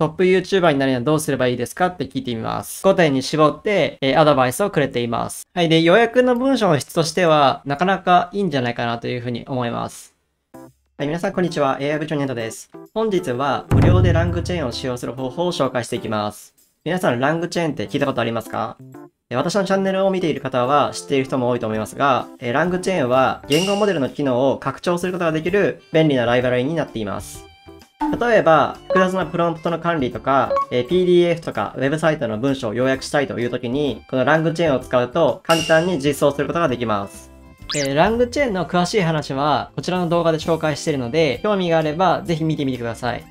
トップ YouTuber になるにはどうすればいいですかって聞いてみます。5点に絞って、えー、アドバイスをくれています。はい。で、予約の文章の質としては、なかなかいいんじゃないかなというふうに思います。はい、皆さん、こんにちは。AI 部長ネットです。本日は、無料でラングチェーンを使用する方法を紹介していきます。皆さん、ラングチェーンって聞いたことありますか私のチャンネルを見ている方は知っている人も多いと思いますが、ラングチェーンは言語モデルの機能を拡張することができる便利なライブラリになっています。例えば、複雑なプロンプトの管理とか、え PDF とか、ウェブサイトの文章を要約したいという時に、このラングチェーンを使うと、簡単に実装することができます。えー、ラングチェーンの詳しい話は、こちらの動画で紹介しているので、興味があれば、ぜひ見てみてください。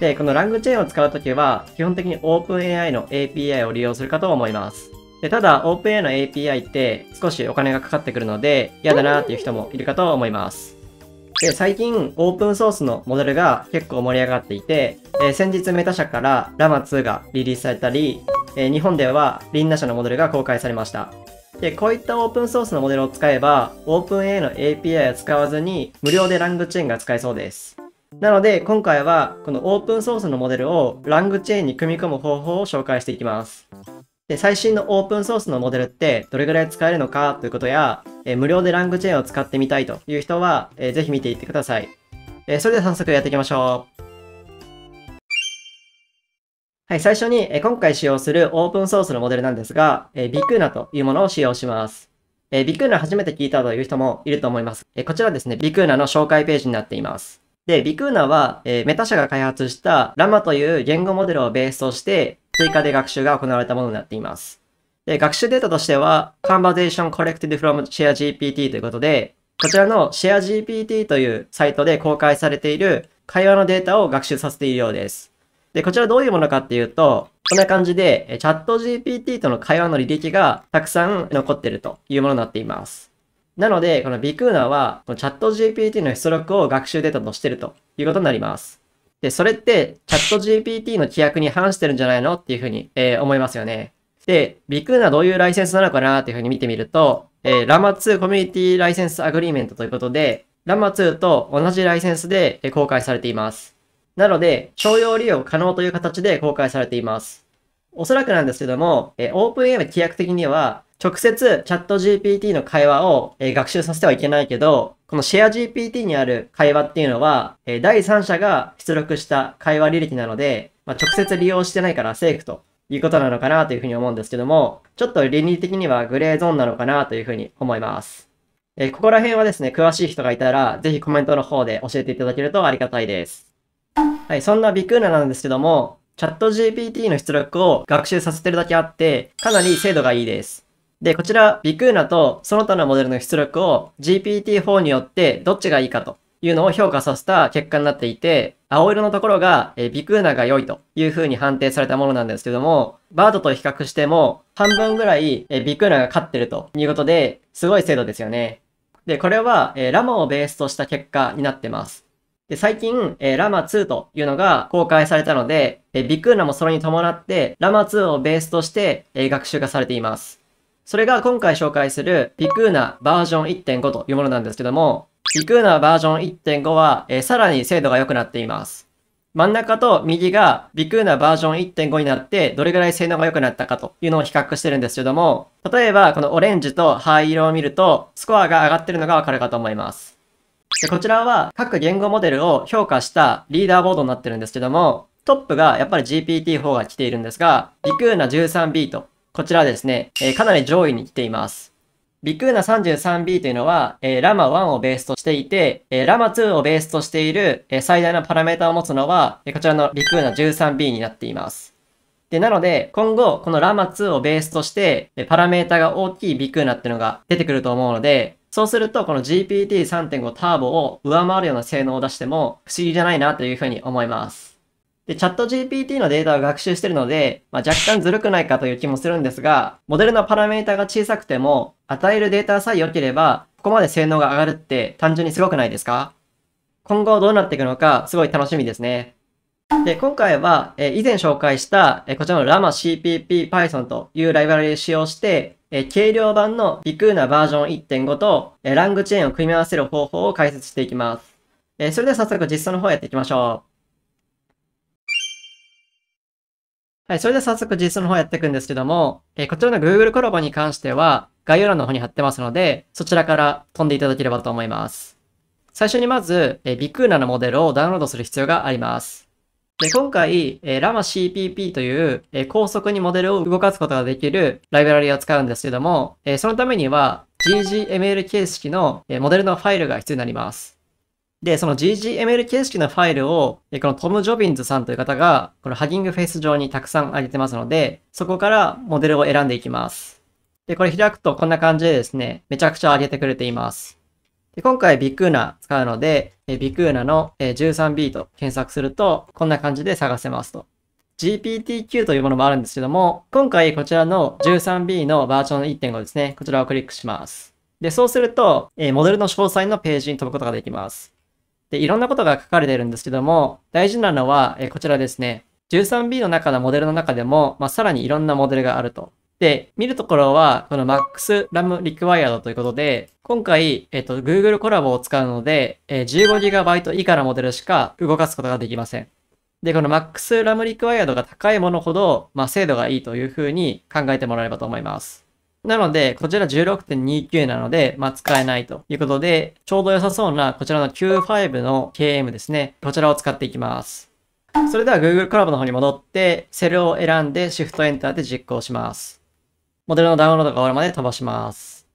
で、このラングチェーンを使うときは、基本的に OpenAI の API を利用するかと思います。でただ、OpenAI の API って少しお金がかかってくるので、嫌だなっていう人もいるかと思います。で、最近オープンソースのモデルが結構盛り上がっていて、え先日メタ社からラマ2がリリースされたり、え日本ではリンナ社のモデルが公開されました。で、こういったオープンソースのモデルを使えば、オープン a の API を使わずに無料でラングチェーンが使えそうです。なので、今回はこのオープンソースのモデルをラングチェーンに組み込む方法を紹介していきます。で、最新のオープンソースのモデルってどれぐらい使えるのかということや、え無料でラングチェーンを使ってみたいという人は、えー、ぜひ見ていってください。えそれでは早速やっていきましょう。はい、最初に、え今回使用するオープンソースのモデルなんですが、えビクーナというものを使用します。えビクーナ初めて聞いたという人もいると思います。えこちらですね、ビクーナの紹介ページになっています。で、ビクーナは、えメタ社が開発したラマという言語モデルをベースとして、追加で学習が行われたものになっています。で、学習データとしては、Conversation Collected from ShareGPT ということで、こちらの ShareGPT というサイトで公開されている会話のデータを学習させているようです。で、こちらどういうものかっていうと、こんな感じで、チャット GPT との会話の履歴がたくさん残ってるというものになっています。なので、このビクーナは、チャット GPT の出力を学習データとしてるということになります。で、それってチャット GPT の規約に反してるんじゃないのっていうふうに、えー、思いますよね。で、ビクーナどういうライセンスなのかなっていうふうに見てみると、えー、ラマ2コミュニティライセンスアグリーメントということで、ラマ2と同じライセンスで公開されています。なので、商用利用可能という形で公開されています。おそらくなんですけども、え OpenAI の規約的には、直接チャット GPT の会話を、え学習させてはいけないけど、このシェア GPT にある会話っていうのは、え第三者が出力した会話履歴なので、まあ、直接利用してないからセーフということなのかなというふうに思うんですけども、ちょっと倫理的にはグレーゾーンなのかなというふうに思います。えここら辺はですね、詳しい人がいたら、ぜひコメントの方で教えていただけるとありがたいです。はい、そんなビクーナなんですけども、チャット GPT の出力を学習させてるだけあって、かなり精度がいいです。で、こちら、ビクーナとその他のモデルの出力を GPT-4 によってどっちがいいかというのを評価させた結果になっていて、青色のところが、えビクーナが良いという風に判定されたものなんですけども、バードと比較しても半分ぐらい、えビクーナが勝ってるということで、すごい精度ですよね。で、これは、えラマをベースとした結果になってます。で、最近、えー、ラマ2というのが公開されたので、えー、ビクーナもそれに伴って、ラマ2をベースとして、えー、学習がされています。それが今回紹介するピクーナバージョン1.5というものなんですけども、ピクーナバージョン1.5は、えさらに精度が良くなっています。真ん中と右がビクーナバージョン1.5になってどれぐらい性能が良くなったかというのを比較してるんですけども、例えばこのオレンジと灰色を見るとスコアが上がってるのがわかるかと思います。でこちらは各言語モデルを評価したリーダーボードになってるんですけども、トップがやっぱり GPT-4 が来ているんですが、ビクーナ 13B とこちらですね、えー、かなり上位に来ています。ビクーナ 33B というのは、えー、ラマ1をベースとしていて、えー、ラマ2をベースとしている、えー、最大のパラメータを持つのは、えこちらのビクーナ 13B になっています。で、なので、今後、このラマ2をベースとして、えパラメータが大きいビクーナっていうのが出てくると思うので、そうすると、この GPT3.5 ターボを上回るような性能を出しても不思議じゃないなというふうに思います。で、チャット GPT のデータを学習してるので、まあ、若干ずるくないかという気もするんですが、モデルのパラメータが小さくても、与えるデータさえ良ければ、ここまで性能が上がるって単純にすごくないですか今後どうなっていくのか、すごい楽しみですね。で、今回は、え以前紹介した、えこちらの l a m a c p p p y t h o n というライバラリを使用して、え軽量版のビクーナバージョン1.5と、えラングチェーンを組み合わせる方法を解説していきます。えそれでは早速実装の方やっていきましょう。はい、それでは早速実装の方やっていくんですけども、えー、こちらの Google コラボに関しては、概要欄の方に貼ってますので、そちらから飛んでいただければと思います。最初にまず、えー、ビクーナのモデルをダウンロードする必要があります。で今回、えー、LAMACPP という、えー、高速にモデルを動かすことができるライブラリを使うんですけども、えー、そのためには GGML 形式の、えモデルのファイルが必要になります。で、その GGML 形式のファイルを、このトム・ジョビンズさんという方が、このハギングフェイス上にたくさん上げてますので、そこからモデルを選んでいきます。で、これ開くとこんな感じでですね、めちゃくちゃ上げてくれています。で今回ビクーナ使うので、ビクーナの 13B と検索すると、こんな感じで探せますと。GPTQ というものもあるんですけども、今回こちらの 13B のバージョン1.5ですね、こちらをクリックします。で、そうすると、モデルの詳細のページに飛ぶことができます。で、いろんなことが書かれてるんですけども、大事なのは、えこちらですね。13B の中のモデルの中でも、まあ、さらにいろんなモデルがあると。で、見るところは、この Max RAM Required ということで、今回、えっと、Google コラボを使うので、え 15GB 以下のモデルしか動かすことができません。で、この Max RAM Required が高いものほど、まあ、精度がいいというふうに考えてもらえればと思います。なので、こちら16.29なので、まあ、使えないということで、ちょうど良さそうなこちらの Q5 の KM ですね。こちらを使っていきます。それでは Google コラボの方に戻って、セルを選んで Shift Enter で実行します。モデルのダウンロードが終わるまで飛ばします。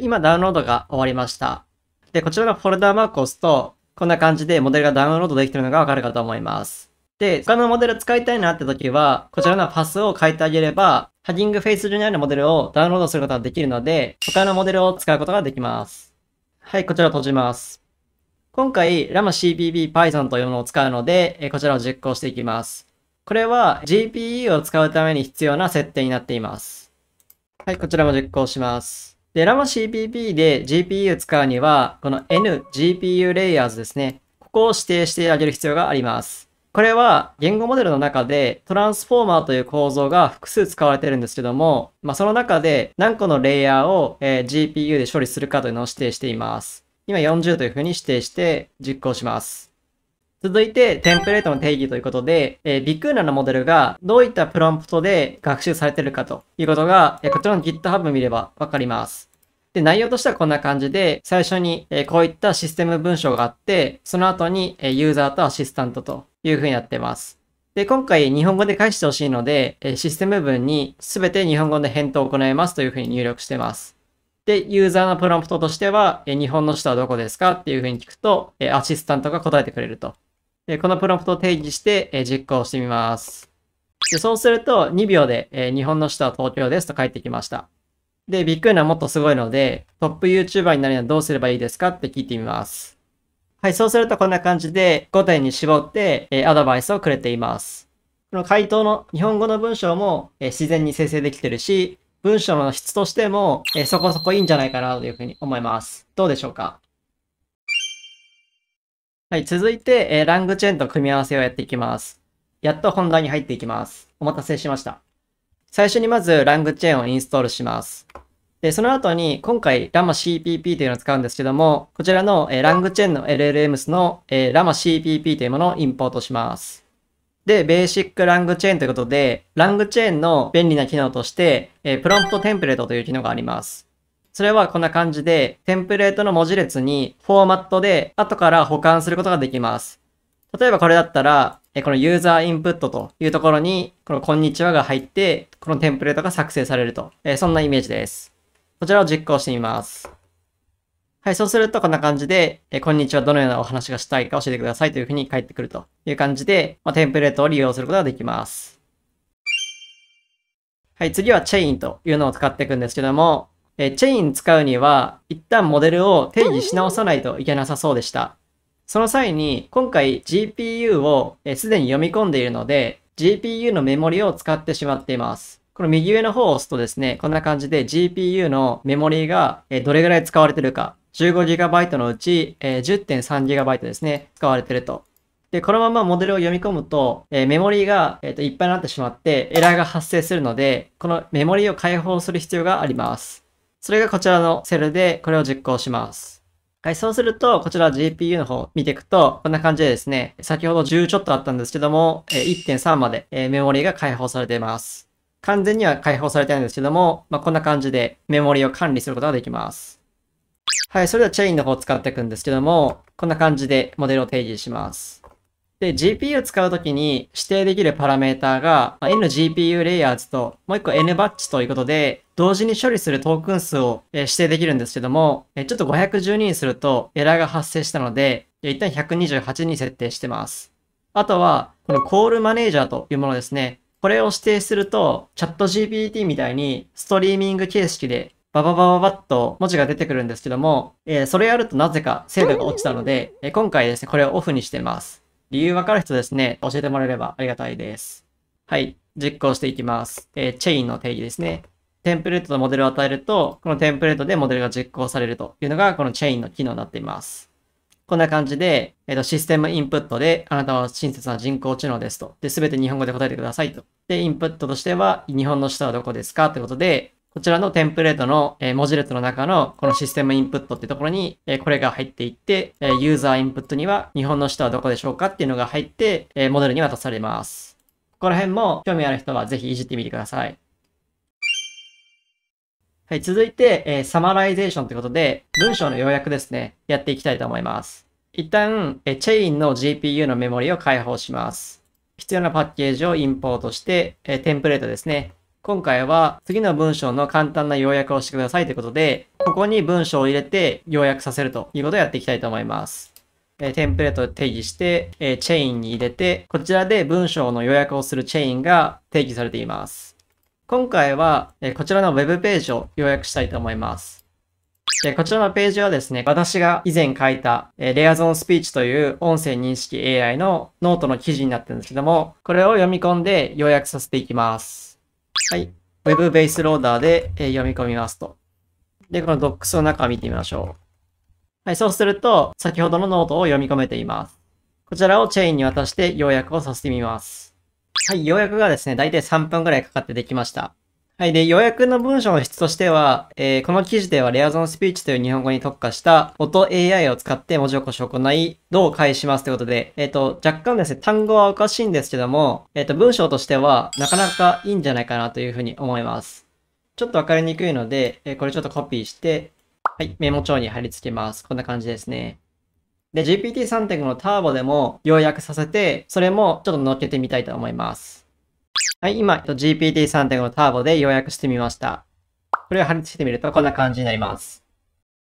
今ダウンロードが終わりました。で、こちらのフォルダーマークを押すと、こんな感じでモデルがダウンロードできてるのがわかるかと思います。で、他のモデル使いたいなって時は、こちらのパスを変えてあげれば、ハギングフェイス上にあるモデルをダウンロードすることができるので、他のモデルを使うことができます。はい、こちらを閉じます。今回、LAMACPB Python というものを使うので、こちらを実行していきます。これは GPE を使うために必要な設定になっています。はい、こちらも実行します。で、l a m a c p p で GPU を使うには、この NGPU Layers ですね。ここを指定してあげる必要があります。これは言語モデルの中でトランスフォーマーという構造が複数使われてるんですけども、まあ、その中で何個のレイヤーを、え GPU で処理するかというのを指定しています。今40というふうに指定して実行します。続いて、テンプレートの定義ということで、えー、ビクーナのモデルがどういったプロンプトで学習されてるかということが、えこちらの GitHub 見ればわかります。で、内容としてはこんな感じで、最初に、えこういったシステム文章があって、その後に、えユーザーとアシスタントというふうになってます。で、今回日本語で返してほしいので、システム文にすべて日本語で返答を行いますというふうに入力してます。で、ユーザーのプロンプトとしては、日本の人はどこですかっていうふうに聞くと、アシスタントが答えてくれると。で、このプロンプトを定義して実行してみます。で、そうすると2秒で日本の人は東京ですと返ってきました。で、ビッグなもっとすごいので、トップ YouTuber になるにはどうすればいいですかって聞いてみます。はい、そうするとこんな感じで5点に絞って、えアドバイスをくれています。この回答の日本語の文章も、え自然に生成できてるし、文章の質としても、えそこそこいいんじゃないかなというふうに思います。どうでしょうかはい、続いて、えラングチェーンと組み合わせをやっていきます。やっと本題に入っていきます。お待たせしました。最初にまずラングチェーンをインストールします。で、その後に今回ラ a m a c p p というのを使うんですけども、こちらの、えー、ラングチェーンの LLMs の、えー、LAMACPP というものをインポートします。で、ベーシックラングチェーンということで、ラングチェーンの便利な機能として、えー、プロンプトテンプレートという機能があります。それはこんな感じで、テンプレートの文字列にフォーマットで後から保管することができます。例えばこれだったら、えこのユーザーインプットというところに、このこんにちはが入って、このテンプレートが作成されると。えそんなイメージです。こちらを実行してみます。はい、そうするとこんな感じで、えー、こんにちは、どのようなお話がしたいか教えてくださいというふうに返ってくるという感じで、まあ、テンプレートを利用することができます。はい、次はチェインというのを使っていくんですけども、えー、チェイン使うには、一旦モデルを定義し直さないといけなさそうでした。その際に、今回 GPU をすでに読み込んでいるので、GPU のメモリを使ってしまっています。この右上の方を押すとですね、こんな感じで GPU のメモリーがどれぐらい使われてるか、15GB のうち 10.3GB ですね、使われてると。で、このままモデルを読み込むと、えメモリーが、えー、といっぱいになってしまって、エラーが発生するので、このメモリーを解放する必要があります。それがこちらのセルで、これを実行します。はい、そうすると、こちら GPU の方見ていくと、こんな感じでですね、先ほど10ちょっとあったんですけども、1.3までメモリーが解放されています。完全には解放されてないんですけども、まあ、こんな感じでメモリを管理することができます。はい、それではチェインの方を使っていくんですけども、こんな感じでモデルを定義します。で、GPU を使うときに指定できるパラメーターが、まあ、NGPU レイヤーズと、もう一個 n バッチということで、同時に処理するトークン数を指定できるんですけども、ちょっと512にするとエラーが発生したので、一旦128に設定してます。あとは、このコールマネージャーというものですね。これを指定すると、チャット GPT みたいにストリーミング形式でバババババッと文字が出てくるんですけども、えー、それやるとなぜか精度が落ちたので、えー、今回ですね、これをオフにしてます。理由わかる人ですね、教えてもらえればありがたいです。はい、実行していきます。えー、チェインの定義ですね。テンプレートとモデルを与えると、このテンプレートでモデルが実行されるというのが、このチェインの機能になっています。こんな感じで、えっ、ー、と、システムインプットで、あなたは親切な人工知能ですと。で、すべて日本語で答えてくださいと。で、インプットとしては、日本の人はどこですかということで、こちらのテンプレートの、えー、文字列の中のこのシステムインプットってところに、えー、これが入っていって、えー、ユーザーインプットには日本の人はどこでしょうかっていうのが入って、えモデルに渡されます。ここら辺も興味ある人はぜひいじってみてください。はい、続いて、えー、サマライゼーションということで、文章の要約ですね、やっていきたいと思います。一旦、えー、チェインの GPU のメモリを開放します。必要なパッケージをインポートして、えー、テンプレートですね。今回は次の文章の簡単な要約をしてくださいということで、ここに文章を入れて要約させるということをやっていきたいと思います。えテンプレートを定義して、えチェインに入れて、こちらで文章の要約をするチェインが定義されています。今回は、えこちらの Web ページを要約したいと思います。でこちらのページはですね、私が以前書いた、えレアゾーンスピーチという音声認識 AI のノートの記事になってるんですけども、これを読み込んで要約させていきます。はい。Web ベースローダーで、え読み込みますと。で、この Docs の中を見てみましょう。はい、そうすると、先ほどのノートを読み込めています。こちらをチェインに渡して要約をさせてみます。はい、予約がですね、だいたい3分くらいかかってできました。はい。で、予約の文章の質としては、えー、この記事ではレアゾンスピーチという日本語に特化した音 AI を使って文字起こしを行い、どう返しますということで、えっ、ー、と、若干ですね、単語はおかしいんですけども、えっ、ー、と、文章としてはなかなかいいんじゃないかなというふうに思います。ちょっとわかりにくいので、えこれちょっとコピーして、はい、メモ帳に貼り付けます。こんな感じですね。で、GPT3.5 のターボでも要約させて、それもちょっと乗っけてみたいと思います。はい、今、GPT3.5 のターボで要約してみました。これを貼り付けてみるとこんな感じになります。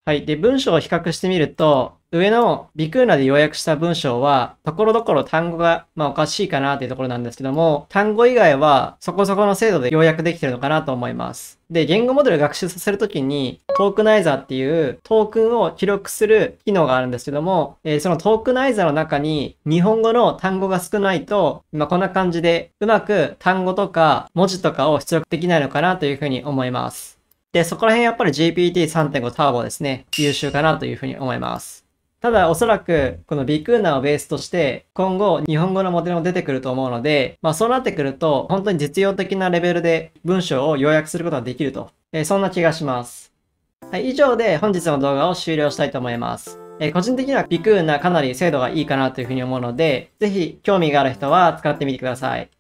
はい。で、文章を比較してみると、上のビクーナで要約した文章は、ところどころ単語が、まあ、おかしいかなというところなんですけども、単語以外はそこそこの精度で要約できてるのかなと思います。で、言語モデル学習させるときに、トークナイザーっていうトークンを記録する機能があるんですけども、えー、そのトークナイザーの中に日本語の単語が少ないと、まあ、こんな感じでうまく単語とか文字とかを出力できないのかなというふうに思います。で、そこら辺やっぱり GPT3.5 ターボですね、優秀かなというふうに思います。ただおそらくこのビクーナをベースとして今後日本語のモデルも出てくると思うので、まあそうなってくると本当に実用的なレベルで文章を要約することができると、えー、そんな気がします。はい、以上で本日の動画を終了したいと思います。えー、個人的にはビクーナかなり精度がいいかなというふうに思うので、ぜひ興味がある人は使ってみてください。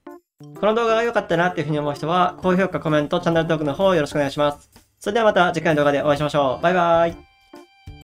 この動画が良かったなというふうに思う人は高評価、コメント、チャンネル登録の方よろしくお願いします。それではまた次回の動画でお会いしましょう。バイバーイ。